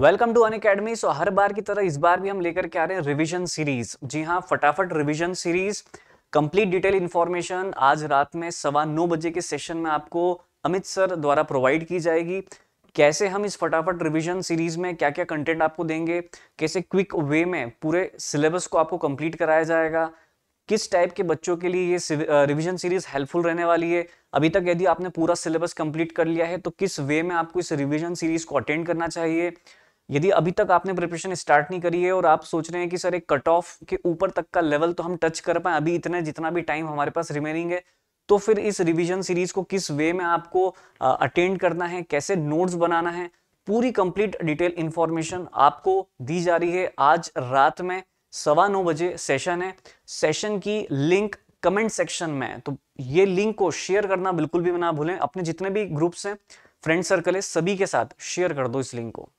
welcome to Unacademy so हर बार की तरह इस बार भी हम लेकर के आ रहे हैं रिवीजन सीरीज जी हाँ फटाफट revision series complete detail information आज रात में सवा नौ बजे के सेशन में आपको अमित सर द्वारा प्रोवाइड की जाएगी कैसे हम इस फटाफट रिवीजन सीरीज में क्या क्या कंटेंट आपको देंगे कैसे क्विक वे में पूरे सिलेबस को आपको कंप्लीट कराया जाएगा किस टाइप के बच्चों के लिए ये रिवीजन सीरीज हेल्पफुल रहने वाली है अभी तक यदि आपने पूरा सिलेबस कंप्लीट कर लिया है तो किस वे में आपको इस रिवीजन सीरीज को अटेंड करना चाहिए यदि अभी तक आपने प्रिपरेशन स्टार्ट नहीं करी है और आप सोच रहे हैं कि सर एक कट ऑफ के ऊपर तक का लेवल तो हम टच कर पाए अभी इतने जितना भी टाइम हमारे पास रिमेनिंग है तो फिर इस रिवीजन सीरीज को किस वे में आपको अटेंड करना है कैसे नोट्स बनाना है पूरी कंप्लीट डिटेल इंफॉर्मेशन आपको दी जा रही है आज रात में सवा नौ बजे सेशन है सेशन की लिंक कमेंट सेक्शन में तो ये लिंक को शेयर करना बिल्कुल भी ना भूलें अपने जितने भी ग्रुप्स हैं फ्रेंड सर्कल है सभी के साथ शेयर कर दो इस लिंक को